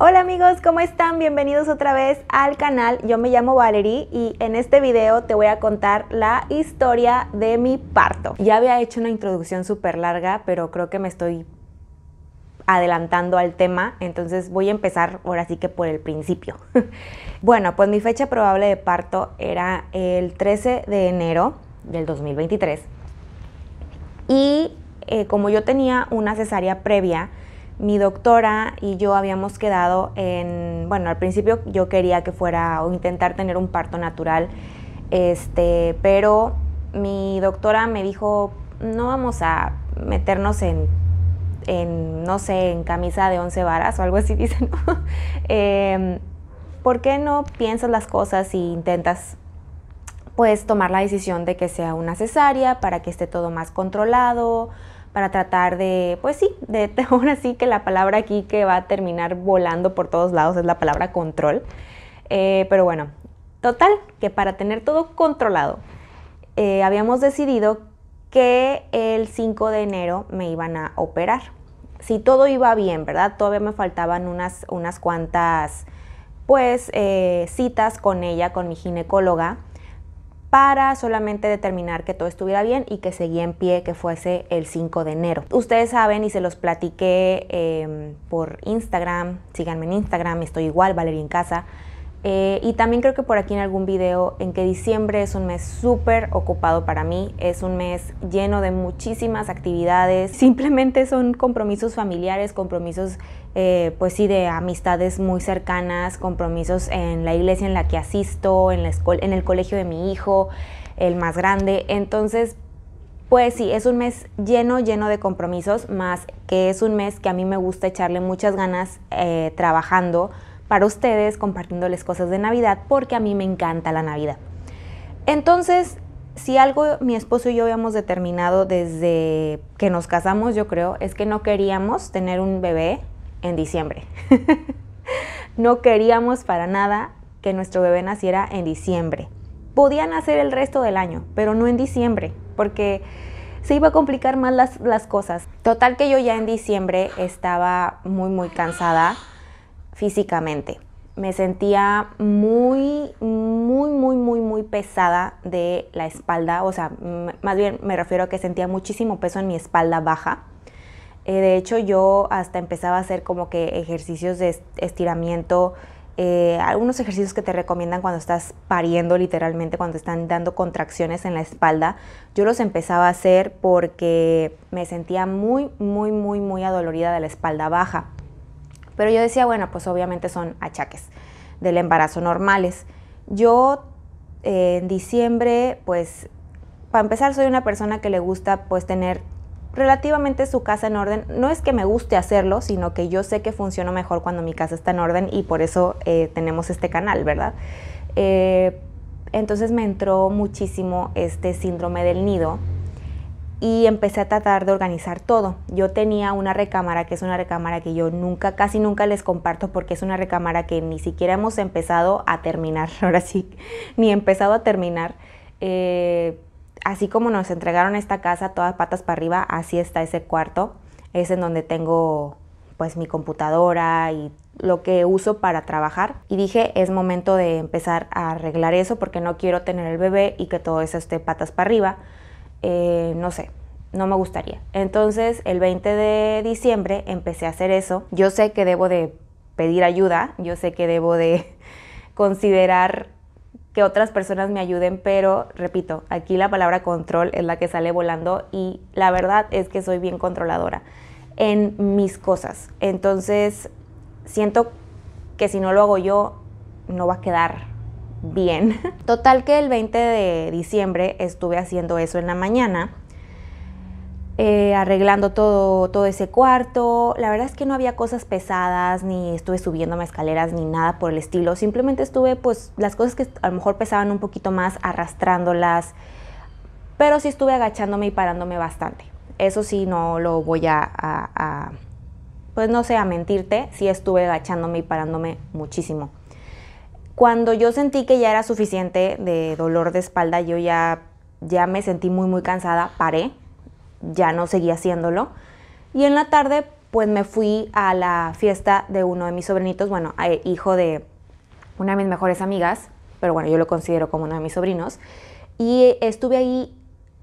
Hola amigos, ¿cómo están? Bienvenidos otra vez al canal. Yo me llamo Valerie y en este video te voy a contar la historia de mi parto. Ya había hecho una introducción súper larga, pero creo que me estoy adelantando al tema, entonces voy a empezar ahora sí que por el principio. bueno, pues mi fecha probable de parto era el 13 de enero del 2023 y eh, como yo tenía una cesárea previa, mi doctora y yo habíamos quedado en, bueno, al principio yo quería que fuera o intentar tener un parto natural, este, pero mi doctora me dijo, no vamos a meternos en, no sé, en camisa de once varas o algo así dicen, em, ¿por qué no piensas las cosas y intentas pues tomar la decisión de que sea una cesárea para que esté todo más controlado, para tratar de, pues sí, de ahora sí que la palabra aquí que va a terminar volando por todos lados es la palabra control. Eh, pero bueno, total, que para tener todo controlado, eh, habíamos decidido que el 5 de enero me iban a operar. Si todo iba bien, ¿verdad? Todavía me faltaban unas, unas cuantas, pues, eh, citas con ella, con mi ginecóloga para solamente determinar que todo estuviera bien y que seguía en pie, que fuese el 5 de enero. Ustedes saben y se los platiqué em, por Instagram, síganme en Instagram, estoy igual, Valeria en casa. Eh, y también creo que por aquí en algún video en que diciembre es un mes súper ocupado para mí, es un mes lleno de muchísimas actividades, simplemente son compromisos familiares, compromisos eh, pues sí, de amistades muy cercanas, compromisos en la iglesia en la que asisto, en, el colegio de mi hijo, el más grande. Entonces, pues sí, es un mes lleno, lleno de compromisos, más que es un mes que a mí me gusta echarle muchas ganas eh, trabajando para ustedes, compartiéndoles cosas de Navidad, porque a mí me encanta la Navidad. Entonces, si algo mi esposo y yo habíamos determinado desde que nos casamos, yo creo, es que no queríamos tener un bebé en diciembre. no queríamos para nada que nuestro bebé naciera en diciembre. Podía nacer el resto del año, pero no en diciembre, porque se iba a complicar más las, cosas. Total que yo ya en diciembre estaba muy, muy cansada físicamente. Me sentía muy, muy, muy, muy, muy pesada de la espalda. O sea, más bien me refiero a que sentía muchísimo peso en mi espalda baja eh, de hecho, yo hasta empezaba a hacer como que ejercicios de estiramiento, eh, algunos ejercicios que te recomiendan cuando estás pariendo literalmente, cuando están dando contracciones en la espalda. Yo los empezaba a hacer porque me sentía muy, muy, muy, muy adolorida de la espalda baja. Pero yo decía, bueno, pues obviamente son achaques del embarazo normales. Yo eh, en diciembre, pues, para empezar, soy una persona que le gusta pues tener relativamente su casa en orden. No es que me guste hacerlo, sino que yo sé que funciona mejor cuando mi casa está en orden y por eso eh, tenemos este canal, ¿verdad? Eh, entonces me entró muchísimo este síndrome del nido y empecé a tratar de organizar todo. Yo tenía una recámara, que es una recámara que yo nunca, casi nunca les comparto porque es una recámara que ni siquiera hemos empezado a terminar, ahora sí, ni empezado a terminar. Eh, así como nos entregaron esta casa todas patas para arriba, así está ese cuarto. Es en donde tengo pues mi computadora y lo que uso para trabajar. Y dije, es momento de empezar a arreglar eso porque no quiero tener el bebé y que todo eso esté patas para arriba. Eh, no sé, no me gustaría. Entonces el 20 de diciembre empecé a hacer eso. Yo sé que debo de pedir ayuda, yo sé que debo de considerar que otras personas me ayuden, pero repito, aquí la palabra control es la que sale volando y la verdad es que soy bien controladora en mis cosas. Entonces, siento que si no lo hago yo, no va a quedar bien. Total que el 20 de diciembre estuve haciendo eso en la mañana eh, arreglando todo, todo ese cuarto. La verdad es que no había cosas pesadas, ni estuve subiéndome escaleras, ni nada por el estilo. Simplemente estuve, pues, las cosas que a lo mejor pesaban un poquito más, arrastrándolas. Pero sí estuve agachándome y parándome bastante. Eso sí, no lo voy a, pues no sé, a mentirte, sí estuve agachándome y parándome muchísimo. Cuando yo sentí que ya era suficiente de dolor de espalda, yo ya, ya me sentí muy, muy cansada, paré ya no seguía haciéndolo. Y en la tarde, pues me fui a la fiesta de uno de mis sobrinitos, bueno, hijo de una de mis mejores amigas, pero bueno, yo lo considero como uno de mis sobrinos. Y estuve ahí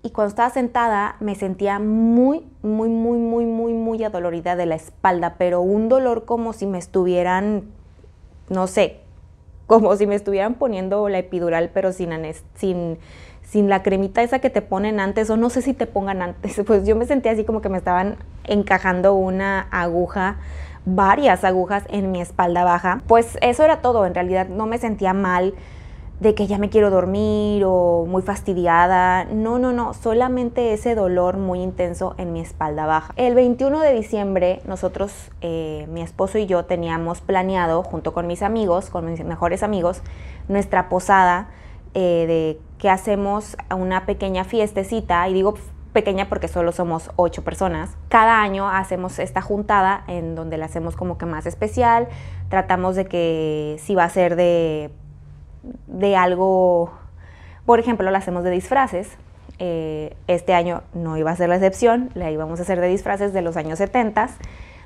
y cuando estaba sentada me sentía muy, muy, muy, muy, muy, muy adolorida de la espalda, pero un dolor como si me estuvieran, no sé, como si me estuvieran poniendo la epidural, pero sin, sin, sin la cremita esa que te ponen antes, o no sé si te pongan antes, pues yo me sentía así como que me estaban encajando una aguja varias agujas en mi espalda baja. Pues eso era todo, en realidad no me sentía mal de que ya me quiero dormir o muy fastidiada. No, no, no, solamente ese dolor muy intenso en mi espalda baja. El 21 de diciembre nosotros, eh, mi esposo y yo teníamos planeado, junto con mis amigos, con mis mejores amigos, nuestra posada eh, de que hacemos una pequeña fiestecita, y digo pequeña porque solo somos ocho personas. Cada año hacemos esta juntada en donde la hacemos como que más especial, tratamos de que si va a ser de, de algo, por ejemplo, la hacemos de disfraces. Eh, este año no iba a ser la excepción, la íbamos a hacer de disfraces de los años 70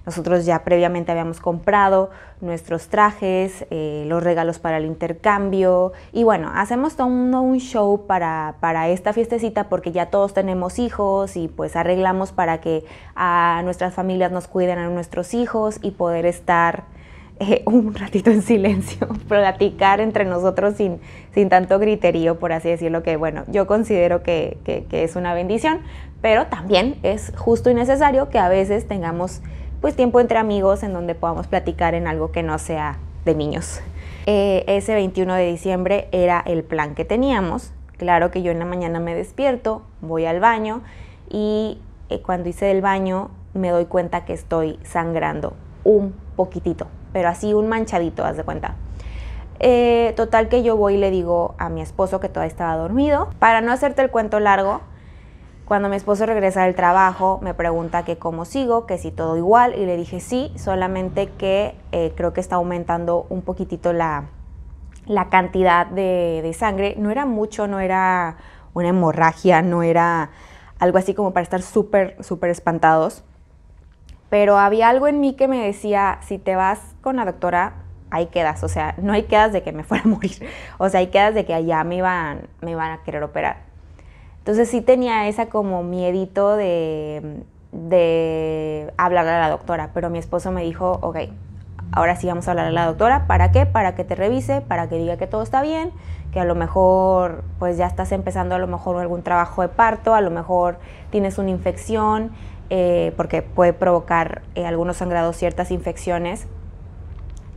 nosotros ya previamente habíamos comprado nuestros trajes, eh, los regalos para el intercambio y bueno, hacemos todo un, show para, para, esta fiestecita porque ya todos tenemos hijos y pues arreglamos para que a nuestras familias nos cuiden a nuestros hijos y poder estar eh, un ratito en silencio, platicar entre nosotros sin, sin tanto griterío, por así decirlo, que bueno, yo considero que es una bendición, pero también es justo y necesario que a veces tengamos pues tiempo entre amigos en donde podamos platicar en algo que no sea de niños. Eh, ese 21 de diciembre era el plan que teníamos. Claro que yo en la mañana me despierto, voy al baño y eh, cuando hice el baño me doy cuenta que estoy sangrando un poquitito, pero así un manchadito, haz de cuenta. Eh, total que yo voy y le digo a mi esposo que todavía estaba dormido. Para no hacerte el cuento largo, cuando mi esposo regresa del trabajo, me pregunta que cómo sigo, que si todo igual, y le dije sí, solamente que eh, creo que está aumentando un poquitito la, cantidad de, sangre. No era mucho, no era una hemorragia, no era algo así como para estar súper, súper espantados. Pero había algo en mí que me decía, si te vas con la doctora, ahí quedas. O sea, no hay quedas de que me fuera a morir. O sea, hay quedas de que allá me iban, me iban a querer operar. Entonces sí tenía esa como miedito de, de hablar a la doctora, pero mi esposo me dijo, ok, ahora sí vamos a hablar a la doctora. ¿Para qué? Para que te revise, para que diga que todo está bien, que a lo mejor pues ya estás empezando a lo mejor algún trabajo de parto, a lo mejor tienes una infección, eh, porque puede provocar eh, algunos sangrados, ciertas infecciones,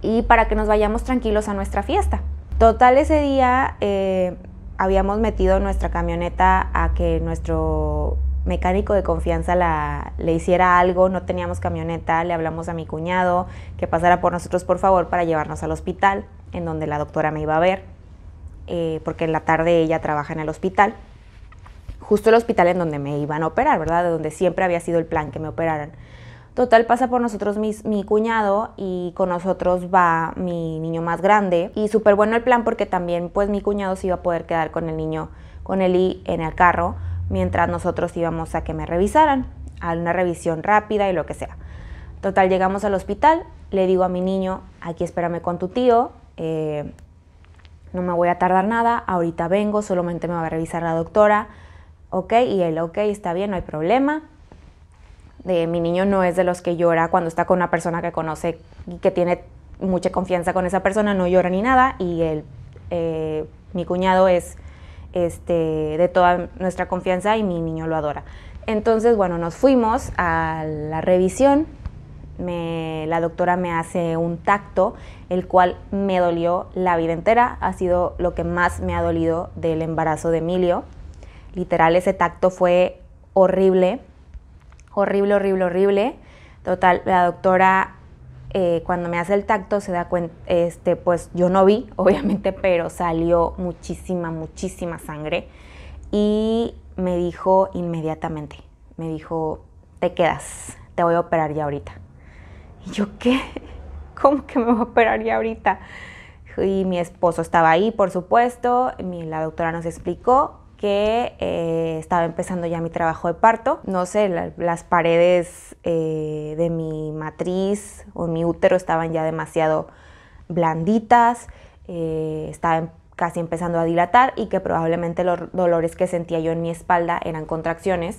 y para que nos vayamos tranquilos a nuestra fiesta. Total ese día... Eh, habíamos metido nuestra camioneta a que nuestro mecánico de confianza la, le hiciera algo, no teníamos camioneta, le hablamos a mi cuñado que pasara por nosotros por favor para llevarnos al hospital, en donde la doctora me iba a ver, eh, porque en la tarde ella trabaja en el hospital, justo el hospital en donde me iban a operar, ¿verdad? De donde siempre había sido el plan que me operaran. Total pasa por nosotros mi cuñado y con nosotros va mi niño más grande. Y súper bueno el plan porque también pues mi cuñado se iba a poder quedar con el niño, con I en el carro, mientras nosotros íbamos a que me revisaran, a una revisión rápida y lo que sea. Total llegamos al hospital, le digo a mi niño, aquí espérame con tu tío, eh, no me voy a tardar nada, ahorita vengo, solamente me va a revisar la doctora. Ok, y él, ok, está bien, no hay problema mi niño no es de los que llora cuando está con una persona que conoce y que tiene mucha confianza con esa persona, no llora ni nada. Y él, eh, mi cuñado es este, de toda nuestra confianza y mi niño lo adora. Entonces, bueno, nos fuimos a la revisión. la doctora me hace un tacto, el cual me dolió la vida entera. Ha sido lo que más me ha dolido del embarazo de Emilio. Literal, ese tacto fue horrible horrible, horrible, horrible. Total, la doctora eh, cuando me hace el tacto se da cuenta, este, pues yo no vi, obviamente, pero salió muchísima, muchísima sangre y me dijo inmediatamente, me dijo, te quedas, te voy a operar ya ahorita. Y yo, ¿qué? ¿Cómo que me voy a operar ya ahorita? Y mi esposo estaba ahí, por supuesto, la doctora nos explicó que eh, estaba empezando ya mi trabajo de parto. No sé, las paredes eh, de mi matriz o mi útero estaban ya demasiado blanditas, eh, ...estaban em, casi empezando a dilatar y que probablemente los dolores que sentía yo en mi espalda eran contracciones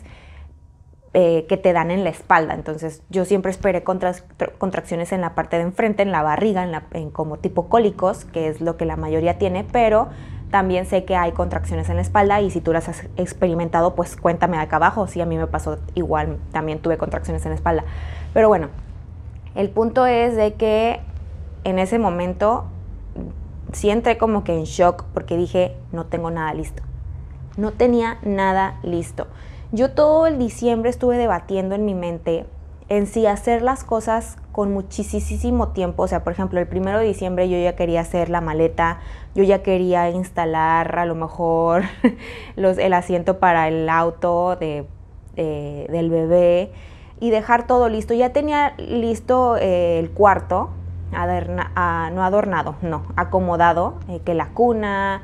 que te dan en la espalda. Entonces yo siempre esperé contracciones en la parte de enfrente, en la barriga, como tipo cólicos, que es lo que la mayoría tiene, pero también sé que hay contracciones en la espalda y si tú las has experimentado, pues cuéntame acá abajo. Sí, a mí me pasó igual, también tuve contracciones en la espalda. Pero bueno, el punto es de que en ese momento sí entré como que en shock porque dije, no tengo nada listo. No tenía nada listo. Yo todo el diciembre estuve debatiendo en mi mente en sí hacer las cosas con muchísimo tiempo. O sea, por ejemplo, el primero de diciembre yo ya quería hacer la maleta, yo ya quería instalar a lo mejor el asiento para el auto del bebé y dejar todo listo. Ya tenía listo eh, el cuarto, no adornado, no, acomodado, eh, que la cuna,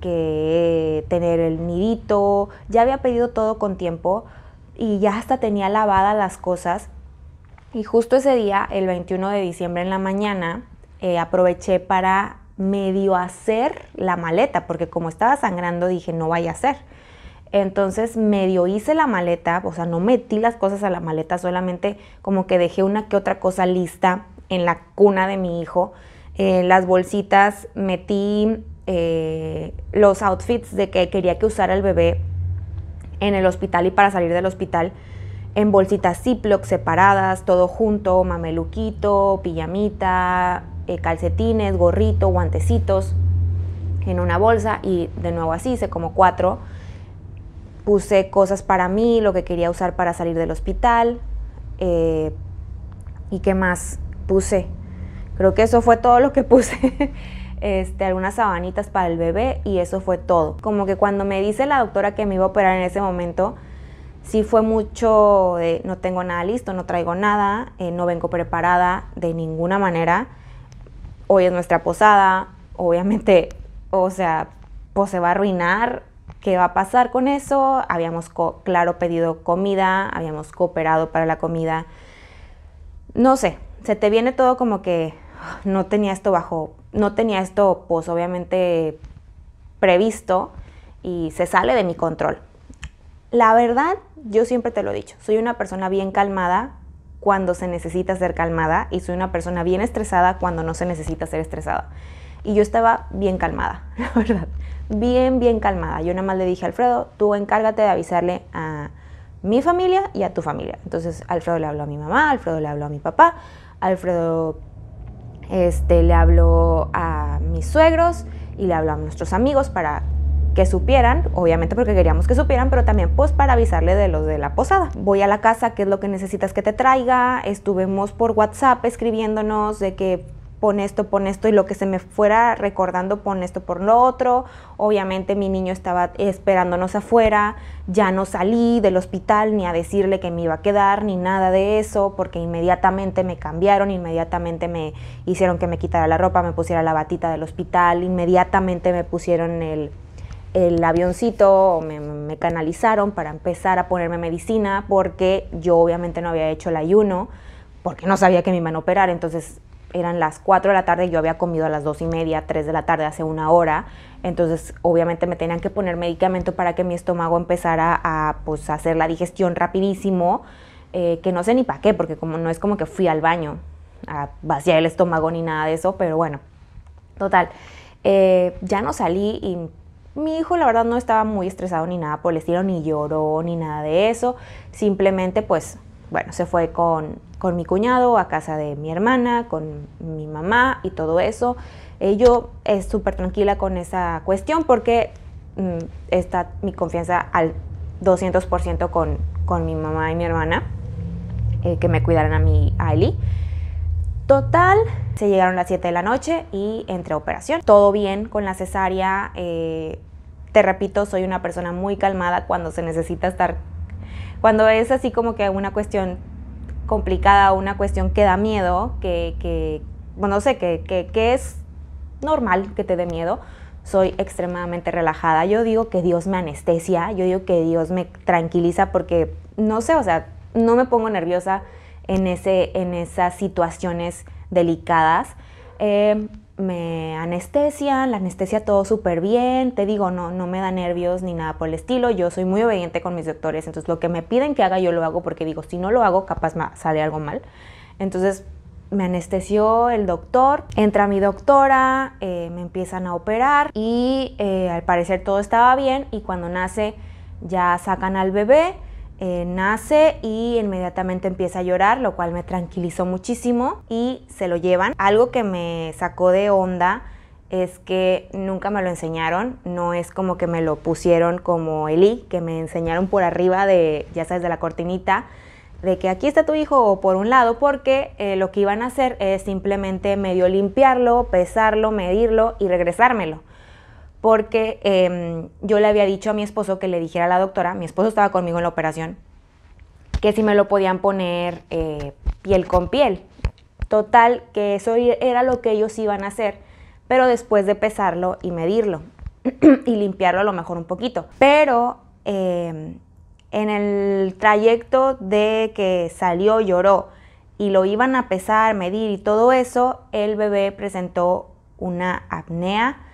que eh, tener el nidito, ya había pedido todo con tiempo y ya hasta tenía lavadas las cosas y justo ese día, el 21 de diciembre en la mañana, eh, aproveché para medio hacer la maleta, porque como estaba sangrando dije, no vaya a ser. Entonces medio hice la maleta, o sea, no metí las cosas a la maleta, solamente como que dejé una que otra cosa lista en la cuna de mi hijo. Eh, las bolsitas, metí eh, los outfits de que quería que usara el bebé en el hospital y para salir del hospital en bolsitas Ziploc separadas, todo junto, mameluquito, pijamita, eh, calcetines, gorrito, guantecitos en una bolsa y de nuevo así hice como cuatro. Puse cosas para mí, lo que quería usar para salir del hospital eh, y qué más puse. Creo que eso fue todo lo que puse. Este, algunas sabanitas para el bebé y eso fue todo. Como que cuando me dice la doctora que me iba a operar en ese momento, sí fue mucho de no tengo nada listo, no traigo nada, eh, no vengo preparada de ninguna manera. Hoy es nuestra posada, obviamente, o sea, pues se va a arruinar. ¿Qué va a pasar con eso? Habíamos, claro, pedido comida, habíamos cooperado para la comida. No sé, se te viene todo como que ah, no tenía esto bajo, no tenía esto, pues obviamente, previsto y se sale de mi control. La verdad, yo siempre te lo he dicho, soy una persona bien calmada cuando se necesita ser calmada y soy una persona bien estresada cuando no se necesita ser estresada. Y yo estaba bien calmada, la verdad, bien, bien calmada. Yo nada más le dije a Alfredo, tú encárgate de avisarle a mi familia y a tu familia. Entonces Alfredo le habló a mi mamá, Alfredo le habló a mi papá, Alfredo este, le habló a mis suegros y le habló a nuestros amigos para que supieran, obviamente porque queríamos que supieran, pero también pues para avisarle de los de la posada. Voy a la casa, ¿qué es lo que necesitas que te traiga? Estuvimos por WhatsApp escribiéndonos de que pon esto, pon esto y lo que se me fuera recordando, pon esto por lo otro. Obviamente mi niño estaba esperándonos afuera, ya no salí del hospital ni a decirle que me iba a quedar ni nada de eso, porque inmediatamente me cambiaron, inmediatamente me hicieron que me quitara la ropa, me pusiera la batita del hospital, inmediatamente me pusieron el el avioncito, me, canalizaron para empezar a ponerme medicina porque yo obviamente no había hecho el ayuno, porque no sabía que me iban a operar, entonces eran las 4 de la tarde, yo había comido a las 2 y media, 3 de la tarde, hace una hora, entonces obviamente me tenían que poner medicamento para que mi estómago empezara a, pues, hacer la digestión rapidísimo, eh, que no sé ni para qué, porque como no es como que fui al baño a vaciar el estómago ni nada de eso, pero bueno, total. Eh, ya no salí y mi hijo la verdad no estaba muy estresado ni nada por el estilo, ni lloró ni nada de eso. Simplemente pues, bueno, se fue con, mi cuñado a casa de mi hermana, con mi mamá y todo eso. Y eh, yo es eh, súper tranquila con esa cuestión porque mm, está mi confianza al 200% con, mi mamá y mi hermana, eh, que me cuidaran a mi a Eli. Total, se llegaron las 7 de la noche y entré a operación. Todo bien con la cesárea. Eh, te repito, soy una persona muy calmada cuando se necesita estar. Cuando es así como que una cuestión complicada, una cuestión que da miedo, que, no sé, que, que es normal que te dé miedo. Soy extremadamente relajada. Yo digo que Dios me anestesia, yo digo que Dios me tranquiliza porque, no sé, o sea, no me pongo nerviosa en, esas situaciones delicadas. Eh, me anestesian, la anestesia todo súper bien, te digo, no, me da nervios ni nada por el estilo, yo soy muy obediente con mis doctores, entonces lo que me piden que haga yo lo hago porque digo, si no lo hago capaz sale algo mal. Entonces me anestesió el doctor, entra mi doctora, eh, me empiezan a operar y eh, al parecer todo estaba bien y cuando nace ya sacan al bebé eh, nace y inmediatamente empieza a llorar, lo cual me tranquilizó muchísimo y se lo llevan. Algo que me sacó de onda es que nunca me lo enseñaron, no es como que me lo pusieron como Eli, que me enseñaron por arriba de, ya sabes, de la cortinita, de que aquí está tu hijo o por un lado, porque eh, lo que iban a hacer es simplemente medio limpiarlo, pesarlo, medirlo y regresármelo porque em, yo le había dicho a mi esposo que le dijera a la doctora, mi esposo estaba conmigo en la operación, que si me lo podían poner eh, piel con piel. Total, que eso era lo que ellos iban a hacer, pero después de pesarlo y medirlo y limpiarlo a lo mejor un poquito. Pero em, en el trayecto de que salió, lloró y lo iban a pesar, medir y todo eso, el bebé presentó una apnea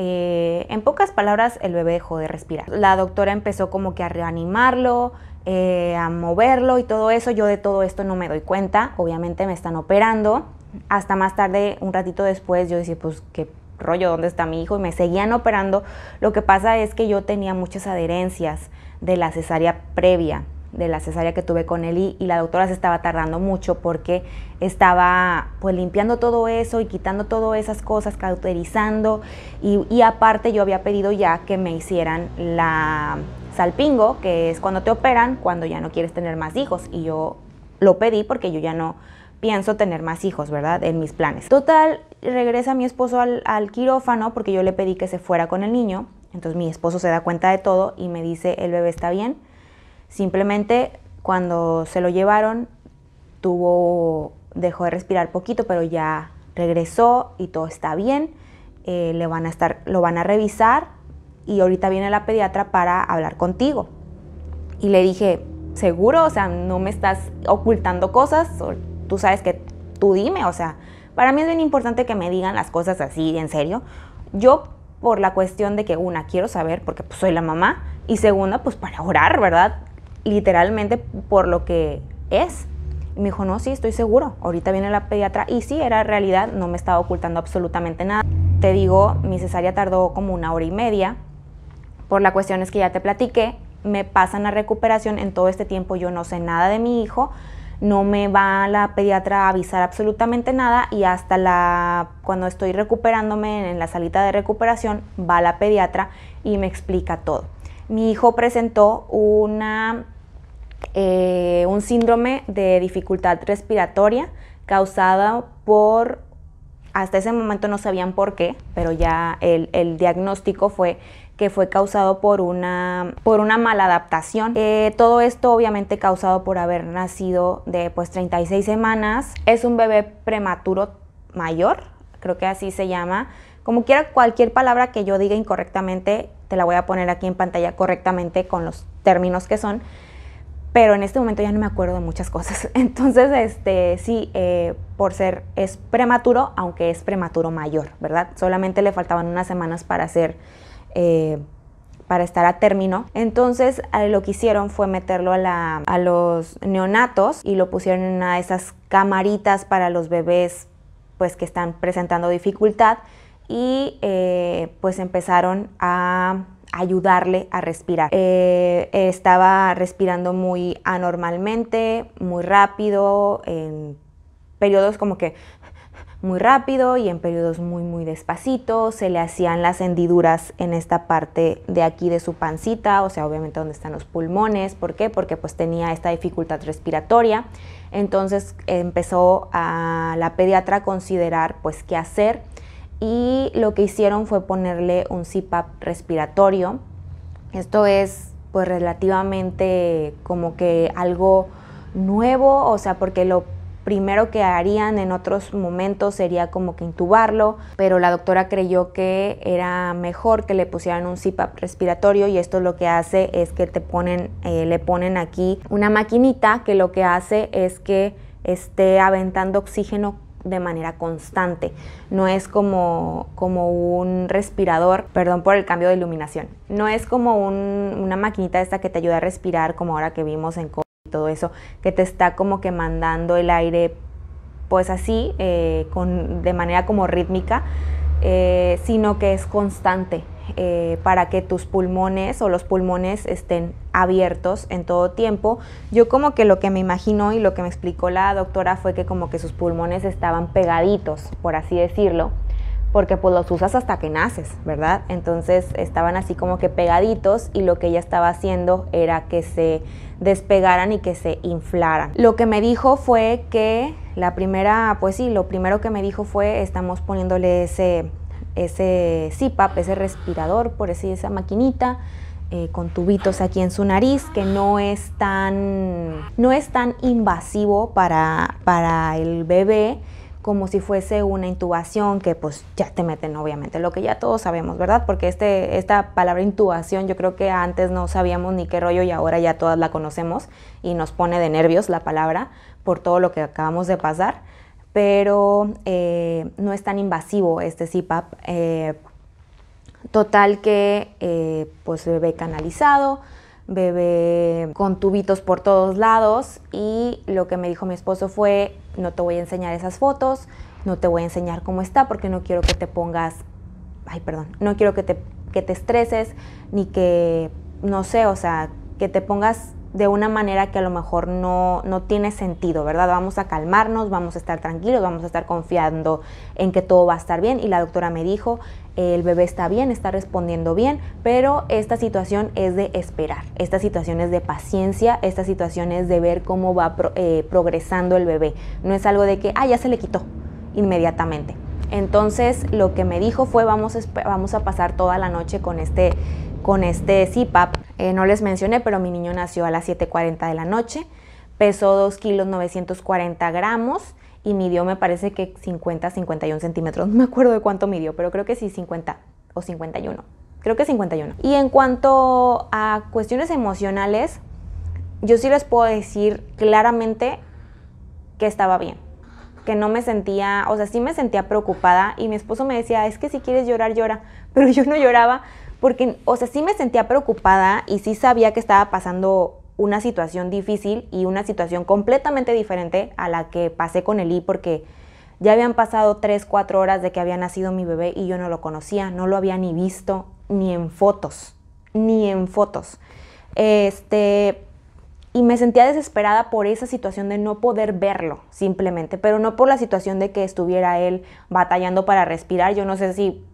eh, en pocas palabras, el bebé dejó de respirar. La doctora empezó como que a reanimarlo, eh, a moverlo y todo eso. Yo de todo esto no me doy cuenta. Obviamente me están operando. Hasta más tarde, un ratito después, yo decía, pues qué rollo, ¿dónde está mi hijo? Y me seguían operando. Lo que pasa es que yo tenía muchas adherencias de la cesárea previa de la cesárea que tuve con él y, la doctora se estaba tardando mucho porque estaba pues limpiando todo eso y quitando todas esas cosas, cauterizando y, aparte yo había pedido ya que me hicieran la salpingo, que es cuando te operan, cuando ya no quieres tener más hijos y yo lo pedí porque yo ya no pienso tener más hijos, ¿verdad? En mis planes. Total, regresa mi esposo al, al quirófano porque yo le pedí que se fuera con el niño. Entonces mi esposo se da cuenta de todo y me dice, el bebé está bien, Simplemente cuando se lo llevaron tuvo, dejó de respirar poquito, pero ya regresó y todo está bien. Eh, le van a estar, lo van a revisar y ahorita viene la pediatra para hablar contigo. Y le dije, seguro, o sea, no me estás ocultando cosas, tú sabes que tú dime, o sea, para mí es bien importante que me digan las cosas así, en serio. Yo por la cuestión de que una, quiero saber porque pues, soy la mamá y segunda, pues para orar, ¿verdad? literalmente por lo que es. Y me dijo, no, sí, estoy seguro, ahorita viene la pediatra. Y sí, era realidad, no me estaba ocultando absolutamente nada. Te digo, mi cesárea tardó como una hora y media. Por la cuestión es que ya te platiqué, me pasan a recuperación, en todo este tiempo yo no sé nada de mi hijo, no me va la pediatra a avisar absolutamente nada y hasta la cuando estoy recuperándome en la salita de recuperación va la pediatra y me explica todo mi hijo presentó una, eh, un síndrome de dificultad respiratoria causada por, hasta ese momento no sabían por qué, pero ya el, diagnóstico fue que fue causado por una, por una mala adaptación. Eh, todo esto obviamente causado por haber nacido de 36 pues, semanas. Es un bebé prematuro mayor, creo que así se llama. Como quiera, cualquier palabra que yo diga incorrectamente, te la voy a poner aquí en pantalla correctamente con los términos que son. Pero en este momento ya no me acuerdo de muchas cosas. Entonces, este, sí, eh, por ser, es prematuro, aunque es prematuro mayor, ¿verdad? Solamente le faltaban unas semanas para hacer eh, para estar a término. Entonces eh, lo que hicieron fue meterlo a, la, a, los neonatos y lo pusieron en una de esas camaritas para los bebés pues que están presentando dificultad y eh, pues empezaron a ayudarle a respirar. Eh, estaba respirando muy anormalmente, muy rápido, en periodos como que muy rápido y en periodos muy muy despacito, se le hacían las hendiduras en esta parte de aquí de su pancita, o sea, obviamente donde están los pulmones, ¿por qué? Porque pues tenía esta dificultad respiratoria. Entonces empezó a la pediatra a considerar pues qué hacer y lo que hicieron fue ponerle un CPAP respiratorio. Esto es pues relativamente como que algo nuevo, o sea, porque lo primero que harían en otros momentos sería como que intubarlo, pero la doctora creyó que era mejor que le pusieran un CPAP respiratorio y esto lo que hace es que te ponen, eh, le ponen aquí una maquinita que lo que hace es que esté aventando oxígeno de manera constante. No es como, como un respirador, perdón por el cambio de iluminación, no es como una maquinita esta que te ayuda a respirar como ahora que vimos en COVID y todo eso, que te está como que mandando el aire pues así, eh, con, de manera como rítmica, eh, sino que es constante eh, para que tus pulmones o los pulmones estén abiertos en todo tiempo. Yo como que lo que me imaginó y lo que me explicó la doctora fue que como que sus pulmones estaban pegaditos, por así decirlo, porque pues los usas hasta que naces, ¿verdad? Entonces estaban así como que pegaditos y lo que ella estaba haciendo era que se despegaran y que se inflaran. Lo que me dijo fue que la primera, pues sí, lo primero que me dijo fue estamos poniéndole ese ese CPAP, ese respirador, por así esa maquinita, eh, con tubitos aquí en su nariz, que no es tan, no es tan invasivo para, el bebé como si fuese una intubación que pues ya te meten obviamente, lo que ya todos sabemos, ¿verdad? Porque este, esta palabra intubación yo creo que antes no sabíamos ni qué rollo y ahora ya todas la conocemos y nos pone de nervios la palabra por todo lo que acabamos de pasar pero eh, no es tan invasivo este CPAP. Eh, total que eh, pues bebé canalizado, bebé con tubitos por todos lados y lo que me dijo mi esposo fue no te voy a enseñar esas fotos, no te voy a enseñar cómo está porque no quiero que te pongas, ay perdón, no quiero que te, que te estreses ni que, no sé, o sea, que te pongas de una manera que a lo mejor no, tiene sentido, ¿verdad? Vamos a calmarnos, vamos a estar tranquilos, vamos a estar confiando en que todo va a estar bien. Y la doctora me dijo, el bebé está bien, está respondiendo bien, pero esta situación es de esperar, esta situación es de paciencia, esta situación es de ver cómo va eh, progresando el bebé. No es algo de que, ah, ya se le quitó inmediatamente. Entonces lo que me dijo fue vamos vamos a pasar toda la noche con este con este CPAP. Eh, no les mencioné, pero mi niño nació a las 7.40 de la noche, pesó 2 kilos 940 gramos y midió me parece que 50, 51 centímetros, no me acuerdo de cuánto midió, pero creo que sí 50 o 51, creo que 51. Y en cuanto a cuestiones emocionales, yo sí les puedo decir claramente que estaba bien, que no me sentía, o sea, sí me sentía preocupada y mi esposo me decía, es que si quieres llorar, llora, pero yo no lloraba porque, o sea, sí me sentía preocupada y sí sabía que estaba pasando una situación difícil y una situación completamente diferente a la que pasé con Eli porque ya habían pasado 3, 4 horas de que había nacido mi bebé y yo no lo conocía, no lo había ni visto, ni en fotos, ni en fotos. Este, y me sentía desesperada por esa situación de no poder verlo simplemente, pero no por la situación de que estuviera él batallando para respirar, yo no sé si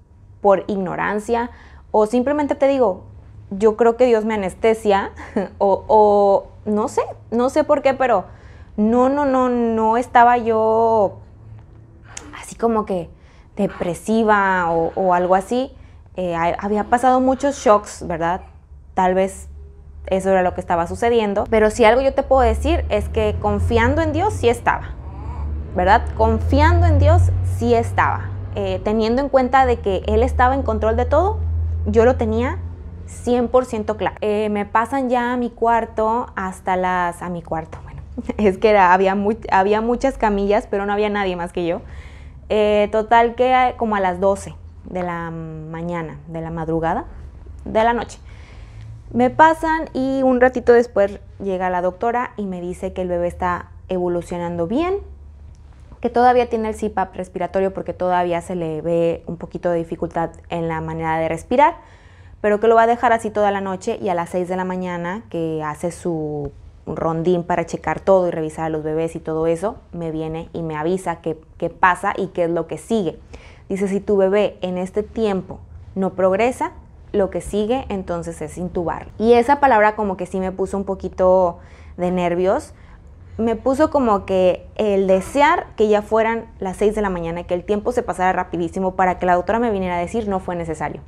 por ignorancia, o simplemente te digo, yo creo que Dios me anestesia o, no sé, no sé por qué, pero no, no, no, no estaba yo así como que depresiva o, algo así. Eh, había pasado muchos shocks, ¿verdad? Tal vez eso era lo que estaba sucediendo. Pero si algo yo te puedo decir es que confiando en Dios sí estaba, ¿verdad? Confiando en Dios sí estaba. Eh, teniendo en cuenta de que Él estaba en control de todo, yo lo tenía 100% claro. Eh, me pasan ya a mi cuarto hasta las... a mi cuarto, bueno, es que había, había muchas camillas, pero no había nadie más que yo. Eh, total que eh, como a las 12 de la mañana, de la madrugada, de la noche. Me pasan y un ratito después llega la doctora y me dice que el bebé está evolucionando bien, que todavía tiene el CPAP respiratorio porque todavía se le ve un poquito de dificultad en la manera de respirar, pero que lo va a dejar así toda la noche y a las 6 de la mañana que hace su rondín para checar todo y revisar a los bebés y todo eso, me viene y me avisa qué, qué pasa y qué es lo que sigue. Dice, si tu bebé en este tiempo no progresa, lo que sigue entonces es intubar. Y esa palabra como que sí me puso un poquito de nervios me puso como que el desear que ya fueran las 6 de la mañana, que el tiempo se pasara rapidísimo para que la doctora me viniera a decir no fue necesario.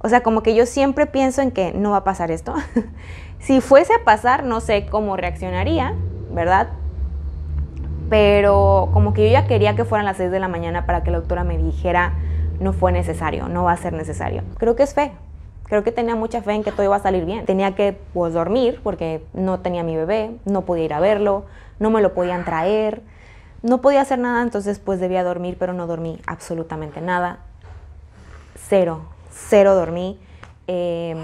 O sea, como que yo siempre pienso en que no va a pasar esto. si fuese a pasar, no sé cómo reaccionaría, ¿verdad? Pero como que yo ya quería que fueran las 6 de la mañana para que la doctora me dijera no fue necesario, no va a ser necesario. Creo que es fe, creo que tenía mucha fe en que todo iba a salir bien. Tenía que pues, dormir porque no tenía mi bebé, no podía ir a verlo, no me lo podían traer, no podía hacer nada, entonces pues debía dormir, pero no dormí absolutamente nada. Cero, cero dormí. Em,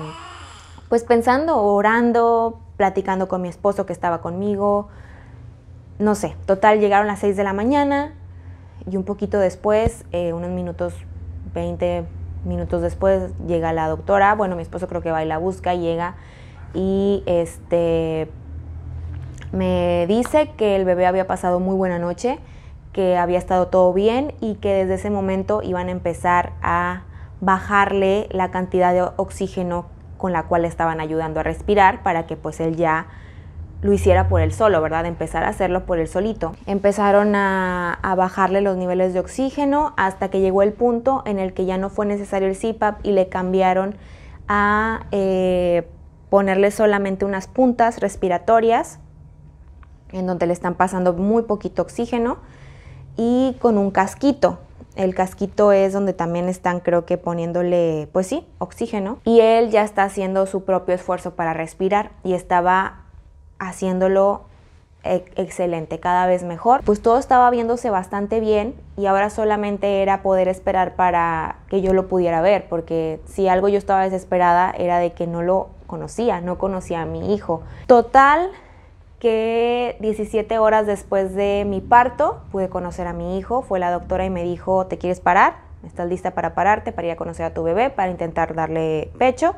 pues pensando, orando, platicando con mi esposo que estaba conmigo. No sé, total llegaron las 6 de la mañana y un poquito después, eh, unos minutos 20, Minutos después llega la doctora, bueno, mi esposo creo que va y la busca, llega y este me dice que el bebé había pasado muy buena noche, que había estado todo bien y que desde ese momento iban a empezar a bajarle la cantidad de oxígeno con la cual le estaban ayudando a respirar para que pues él ya lo hiciera por él solo, ¿verdad? Empezar a hacerlo por él solito. Empezaron a, bajarle los niveles de oxígeno hasta que llegó el punto en el que ya no fue necesario el CPAP y le cambiaron a eh, ponerle solamente unas puntas respiratorias en donde le están pasando muy poquito oxígeno y con un casquito. El casquito es donde también están creo que poniéndole, pues sí, oxígeno. Y él ya está haciendo su propio esfuerzo para respirar y estaba haciéndolo excelente, cada vez mejor. Pues todo estaba viéndose bastante bien y ahora solamente era poder esperar para que yo lo pudiera ver, porque si algo yo estaba desesperada era de que no lo conocía, no conocía a mi hijo. Total que 17 horas después de mi parto pude conocer a mi hijo, fue la doctora y me dijo, ¿te quieres parar? ¿Estás lista para pararte, para ir a conocer a tu bebé, para intentar darle pecho?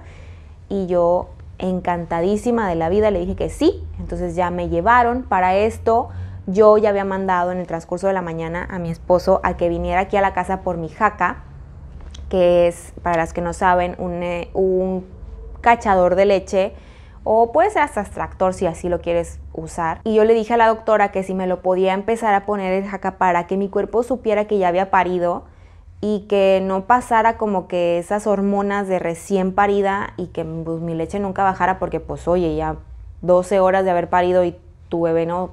Y yo encantadísima de la vida, le dije que sí, entonces ya me llevaron. Para esto yo ya había mandado en el transcurso de la mañana a mi esposo a que viniera aquí a la casa por mi jaca, que es, para las que no saben, un, eh, cachador de leche o puede ser hasta extractor si así lo quieres usar. Y yo le dije a la doctora que si me lo podía empezar a poner el jaca para que mi cuerpo supiera que ya había parido y que no pasara como que esas hormonas de recién parida y que pues, mi leche nunca bajara porque pues oye, ya 12 horas de haber parido y tu bebé no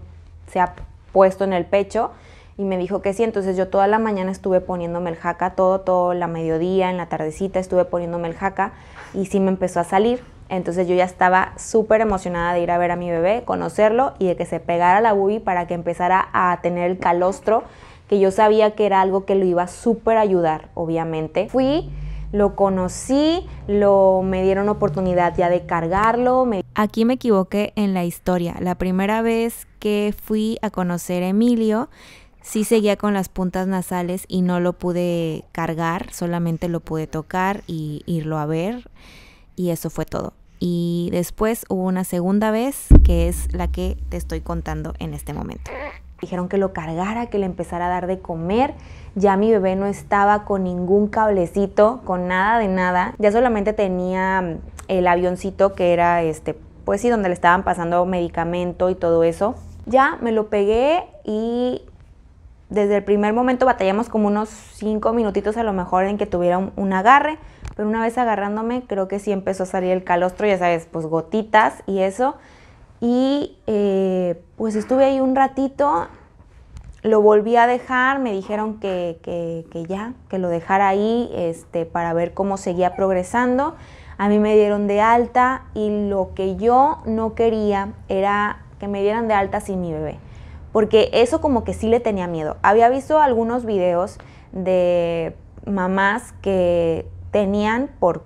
se ha puesto en el pecho y me dijo que sí, entonces yo toda la mañana estuve poniéndome el jaca, todo, todo la mediodía, en la tardecita estuve poniéndome el jaca y sí me empezó a salir. Entonces yo ya estaba súper emocionada de ir a ver a mi bebé, conocerlo y de que se pegara la bubi para que empezara a tener el calostro que yo sabía que era algo que lo iba a súper ayudar, obviamente. Fui, lo conocí, lo, me dieron oportunidad ya de cargarlo. Me... Aquí me equivoqué en la historia. La primera vez que fui a conocer a Emilio, sí seguía con las puntas nasales y no lo pude cargar, solamente lo pude tocar y irlo a ver y eso fue todo. Y después hubo una segunda vez que es la que te estoy contando en este momento. Dijeron que lo cargara, que le empezara a dar de comer. Ya mi bebé no estaba con ningún cablecito, con nada de nada. Ya solamente tenía mm, el avioncito que era este, pues sí, donde le estaban pasando medicamento y todo eso. Ya me lo pegué y desde el primer momento batallamos como unos cinco minutitos a lo mejor en que tuviera un, un, agarre, pero una vez agarrándome creo que sí empezó a salir el calostro, ya sabes, pues gotitas y eso. Y eh, pues estuve ahí un ratito, lo volví a dejar, me dijeron que, ya, que lo dejara ahí este, para ver cómo seguía progresando. A mí me dieron de alta y lo que yo no quería era que me dieran de alta sin mi bebé, porque eso como que sí le tenía miedo. Había visto algunos videos de mamás que tenían por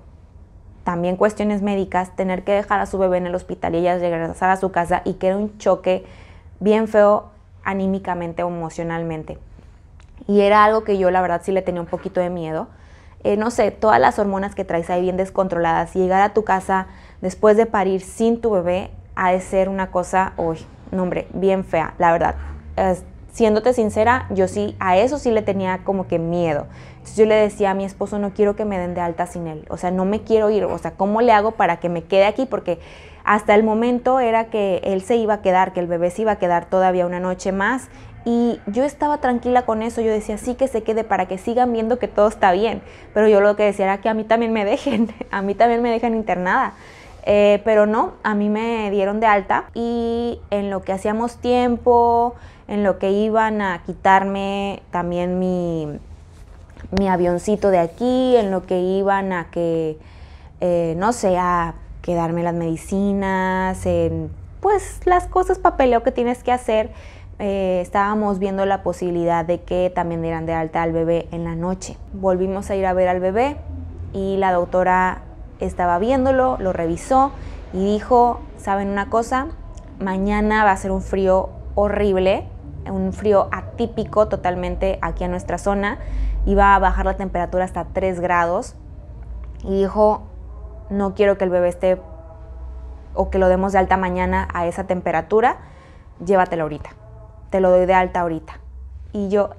también cuestiones médicas, tener que dejar a su bebé en el hospital y ella regresar a su casa y que era un choque bien feo anímicamente o emocionalmente. Y era algo que yo la verdad sí le tenía un poquito de miedo. Eh, no sé, todas las hormonas que traes ahí bien descontroladas, llegar a tu casa después de parir sin tu bebé ha de ser una cosa, uy, no hombre, bien fea, la verdad siéndote sincera, yo sí, a eso sí le tenía como que miedo. Entonces yo le decía a mi esposo, no quiero que me den de alta sin él, o sea, no me quiero ir, o sea, ¿cómo le hago para que me quede aquí? Porque hasta el momento era que él se iba a quedar, que el bebé se iba a quedar todavía una noche más. Y yo estaba tranquila con eso, yo decía, sí que se quede para que sigan viendo que todo está bien. Pero yo lo que decía era que a mí también me dejen, a mí también me dejan internada. Eh, pero no, a mí me dieron de alta y en lo que hacíamos tiempo, en lo que iban a quitarme también mi, avioncito de aquí, en lo que iban a que, eh, no sé, a quedarme las medicinas, en pues las cosas papeleo que tienes que hacer. Eh, estábamos viendo la posibilidad de que también dieran de alta al bebé en la noche. Volvimos a ir a ver al bebé y la doctora estaba viéndolo, lo revisó y dijo, ¿saben una cosa? Mañana va a ser un frío horrible, un frío atípico totalmente aquí en nuestra zona. Iba a bajar la temperatura hasta 3 grados y dijo, no quiero que el bebé esté o que lo demos de alta mañana a esa temperatura, llévatelo ahorita, te lo doy de alta ahorita. Y yo,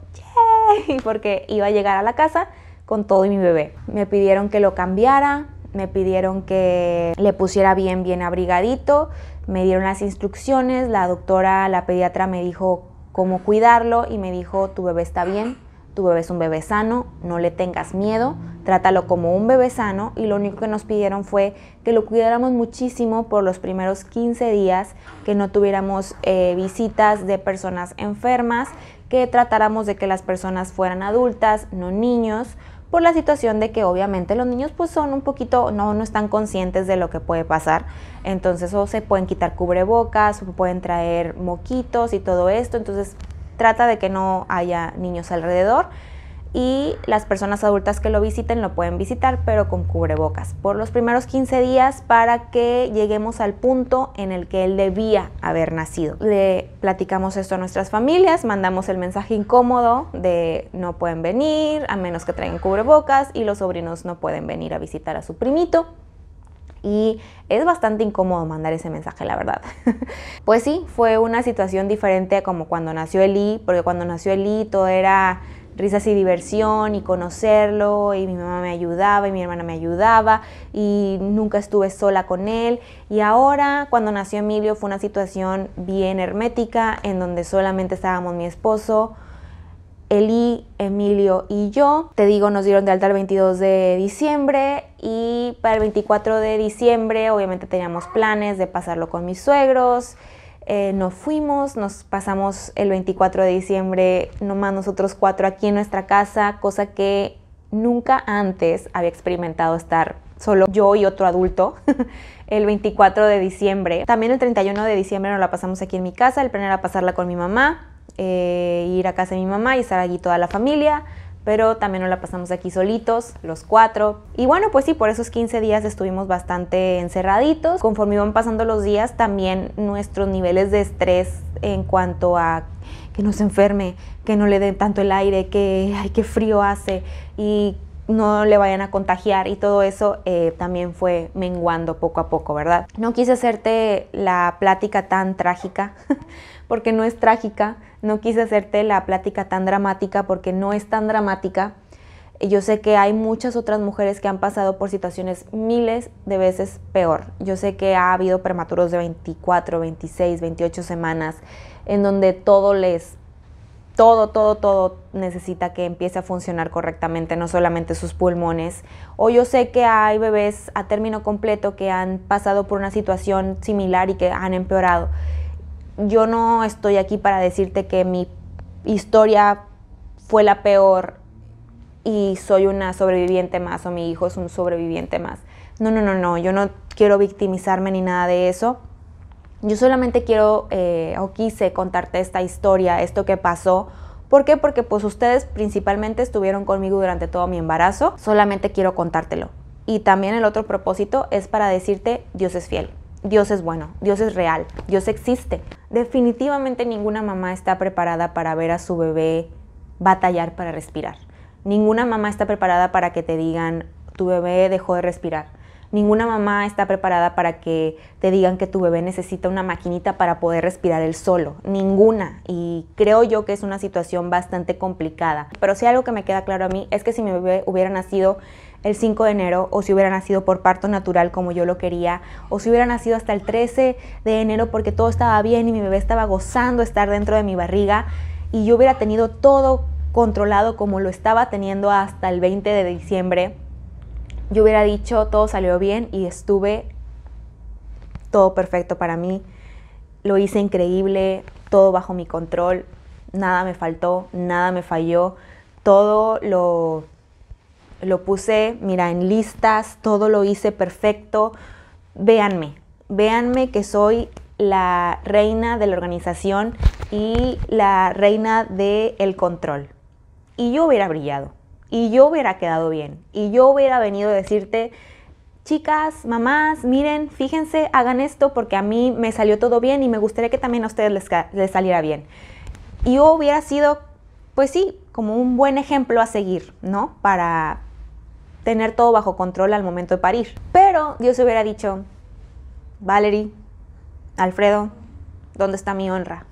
yay, porque iba a llegar a la casa con todo y mi bebé. Me pidieron que lo cambiara, me pidieron que le pusiera bien, bien abrigadito, me dieron las instrucciones, la doctora, la pediatra me dijo cómo cuidarlo y me dijo, tu bebé está bien, tu bebé es un bebé sano, no le tengas miedo, trátalo como un bebé sano y lo único que nos pidieron fue que lo cuidáramos muchísimo por los primeros 15 días, que no tuviéramos eh, visitas de personas enfermas, que tratáramos de que las personas fueran adultas, no niños, por la situación de que obviamente los niños pues son un poquito, no, no están conscientes de lo que puede pasar, entonces o se pueden quitar cubrebocas, o pueden traer moquitos y todo esto, entonces trata de que no haya niños alrededor y las personas adultas que lo visiten lo pueden visitar, pero con cubrebocas, por los primeros 15 días para que lleguemos al punto en el que él debía haber nacido. Le platicamos esto a nuestras familias, mandamos el mensaje incómodo de no pueden venir a menos que traigan cubrebocas y los sobrinos no pueden venir a visitar a su primito. Y es bastante incómodo mandar ese mensaje, la verdad. pues sí, fue una situación diferente a como cuando nació Eli, porque cuando nació Eli todo era risas y diversión y conocerlo y mi mamá me ayudaba y mi hermana me ayudaba y nunca estuve sola con él y ahora cuando nació Emilio fue una situación bien hermética en donde solamente estábamos mi esposo, Eli, Emilio y yo. Te digo, nos dieron de alta el 22 de diciembre y para el 24 de diciembre obviamente teníamos planes de pasarlo con mis suegros eh, nos fuimos, nos pasamos el 24 de diciembre nomás nosotros cuatro aquí en nuestra casa, cosa que nunca antes había experimentado estar solo yo y otro adulto el 24 de diciembre. También el 31 de diciembre nos la pasamos aquí en mi casa, el plan era pasarla con mi mamá, eh, ir a casa de mi mamá y estar allí toda la familia pero también nos la pasamos aquí solitos, los cuatro. Y bueno, pues sí, por esos 15 días estuvimos bastante encerraditos. Conforme iban pasando los días, también nuestros niveles de estrés en cuanto a que nos enferme, que no le den tanto el aire, que ay, qué frío hace y no le vayan a contagiar y todo eso eh, también fue menguando poco a poco, ¿verdad? No quise hacerte la plática tan trágica. porque no es trágica, no quise hacerte la plática tan dramática porque no es tan dramática. Yo sé que hay muchas otras mujeres que han pasado por situaciones miles de veces peor. Yo sé que ha habido prematuros de 24, 26, 28 semanas en donde todo les todo, todo, todo necesita que empiece a funcionar correctamente, no solamente sus pulmones. O yo sé que hay bebés a término completo que han pasado por una situación similar y que han empeorado yo no estoy aquí para decirte que mi historia fue la peor y soy una sobreviviente más o mi hijo es un sobreviviente más. No, no, no, no, yo no quiero victimizarme ni nada de eso. Yo solamente quiero eh, o quise contarte esta historia, esto que pasó. ¿Por qué? Porque pues ustedes principalmente estuvieron conmigo durante todo mi embarazo. Solamente quiero contártelo. Y también el otro propósito es para decirte Dios es fiel. Dios es bueno, Dios es real, Dios existe. Definitivamente ninguna mamá está preparada para ver a su bebé batallar para respirar. Ninguna mamá está preparada para que te digan, tu bebé dejó de respirar. Ninguna mamá está preparada para que te digan que tu bebé necesita una maquinita para poder respirar él solo. Ninguna. Y creo yo que es una situación bastante complicada. Pero sí algo que me queda claro a mí es que si mi bebé hubiera nacido el 5 de enero o si hubiera nacido por parto natural como yo lo quería o si hubiera nacido hasta el 13 de enero porque todo estaba bien y mi bebé estaba gozando estar dentro de mi barriga y yo hubiera tenido todo controlado como lo estaba teniendo hasta el 20 de diciembre, yo hubiera dicho todo salió bien y estuve todo perfecto para mí. Lo hice increíble, todo bajo mi control, nada me faltó, nada me falló, todo lo lo puse, mira, en listas, todo lo hice perfecto. Véanme, véanme que soy la reina de la organización y la reina del el control. Y yo hubiera brillado, y yo hubiera quedado bien, y yo hubiera venido a decirte, chicas, mamás, miren, fíjense, hagan esto porque a mí me salió todo bien y me gustaría que también a ustedes les, saliera bien. Y yo hubiera sido, pues sí, como un buen ejemplo a seguir, ¿no? Para, tener todo bajo control al momento de parir. Pero Dios hubiera dicho, Valerie, Alfredo, ¿dónde está mi honra?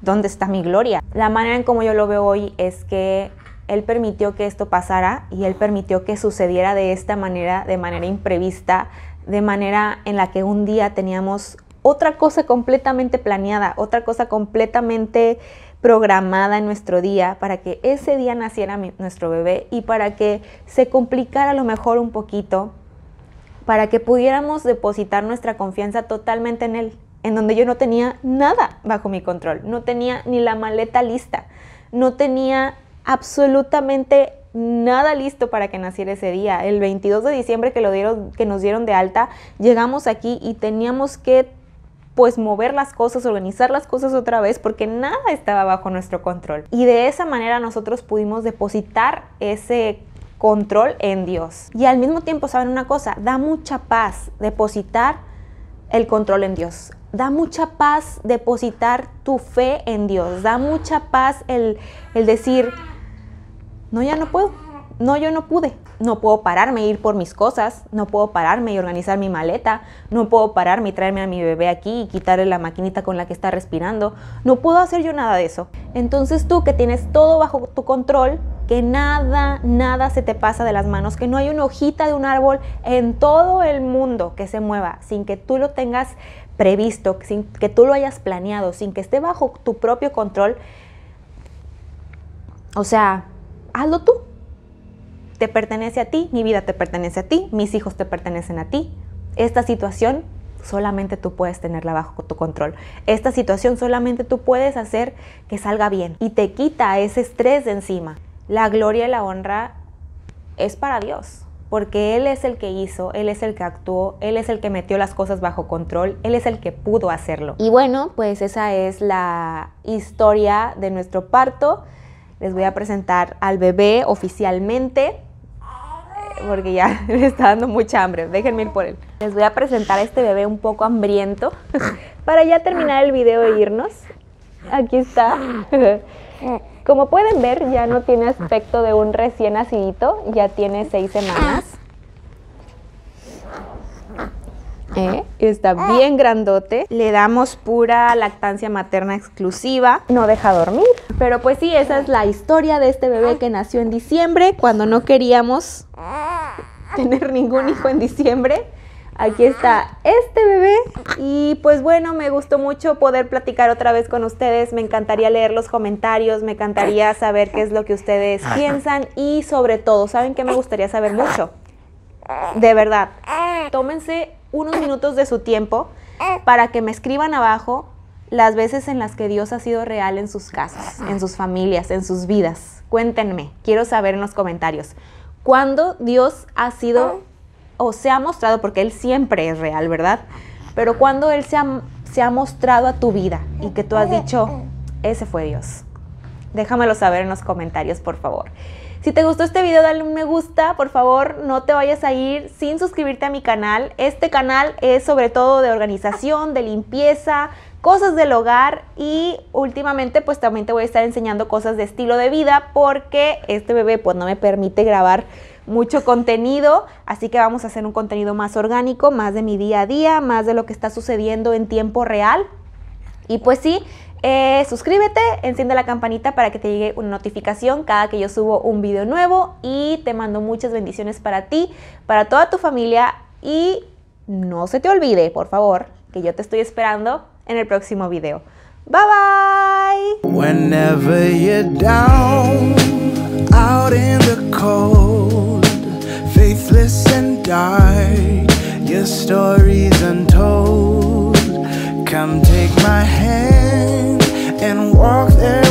¿Dónde está mi gloria? La manera en como yo lo veo hoy es que Él permitió que esto pasara y Él permitió que sucediera de esta manera, de manera imprevista, de manera en la que un día teníamos otra cosa completamente planeada, otra cosa completamente programada en nuestro día para que ese día naciera nuestro bebé y para que se complicara a lo mejor un poquito, para que pudiéramos depositar nuestra confianza totalmente en él, en donde yo no tenía nada bajo mi control, no tenía ni la maleta lista, no tenía absolutamente nada listo para que naciera ese día. El 22 de diciembre que, lo dieron, que nos dieron de alta, llegamos aquí y teníamos que pues mover las cosas, organizar las cosas otra vez, porque nada estaba bajo nuestro control. Y de esa manera nosotros pudimos depositar ese control en Dios. Y al mismo tiempo, ¿saben una cosa? Da mucha paz depositar el control en Dios. Da mucha paz depositar tu fe en Dios. Da mucha paz el, decir, no, ya no puedo no, yo no pude. No puedo pararme y e ir por mis cosas, no puedo pararme y organizar mi maleta, no puedo pararme y traerme a mi bebé aquí y quitarle la maquinita con la que está respirando. No puedo hacer yo nada de eso. Entonces tú que tienes todo bajo tu control, que nada, nada se te pasa de las manos, que no hay una hojita de un árbol en todo el mundo que se mueva sin que tú lo tengas previsto, sin que tú lo hayas planeado, sin que esté bajo tu propio control. O sea, hazlo tú te pertenece a ti, mi vida te pertenece a ti, mis hijos te pertenecen a ti. Esta situación solamente tú puedes tenerla bajo tu control. Esta situación solamente tú puedes hacer que salga bien y te quita ese estrés de encima. La gloria y la honra es para Dios, porque Él es el que hizo, Él es el que actuó, Él es el que metió las cosas bajo control, Él es el que pudo hacerlo. Y bueno, pues esa es la historia de nuestro parto les voy a presentar al bebé oficialmente, porque ya le está dando mucha hambre, déjenme ir por él. Les voy a presentar a este bebé un poco hambriento, para ya terminar el video e irnos. Aquí está. Como pueden ver, ya no tiene aspecto de un recién nacidito, ya tiene seis semanas. ¿Eh? Está bien grandote. Le damos pura lactancia materna exclusiva. No deja dormir. Pero pues sí, esa es la historia de este bebé que nació en diciembre, cuando no queríamos tener ningún hijo en diciembre. Aquí está este bebé y pues bueno, me gustó mucho poder platicar otra vez con ustedes, me encantaría leer los comentarios, me encantaría saber qué es lo que ustedes piensan y sobre todo, ¿saben qué me gustaría saber mucho? De verdad, tómense unos minutos de su tiempo eh. para que me escriban abajo las veces en las que Dios ha sido real en sus casas, en sus familias, en sus vidas. Cuéntenme, quiero saber en los comentarios, ¿cuándo Dios ha sido eh. o se ha mostrado, porque Él siempre es real, ¿verdad? Pero ¿cuándo Él se ha, se ha mostrado a tu vida y que tú has eh. dicho, ese fue Dios. Déjamelo saber en los comentarios, por favor. Si te gustó este video, dale un me gusta. Por favor, no te vayas a ir sin suscribirte a mi canal. Este canal es sobre todo de organización, de limpieza, cosas del hogar y últimamente pues también te voy a estar enseñando cosas de estilo de vida porque este bebé pues no me permite grabar mucho contenido, así que vamos a hacer un contenido más orgánico, más de mi día a día, más de lo que está sucediendo en tiempo real. Y pues sí, eh, suscríbete, enciende la campanita para que te llegue una notificación cada que yo subo un video nuevo y te mando muchas bendiciones para ti, para toda tu familia y no se te olvide, por favor, que yo te estoy esperando en el próximo video. Bye bye. take my and walk there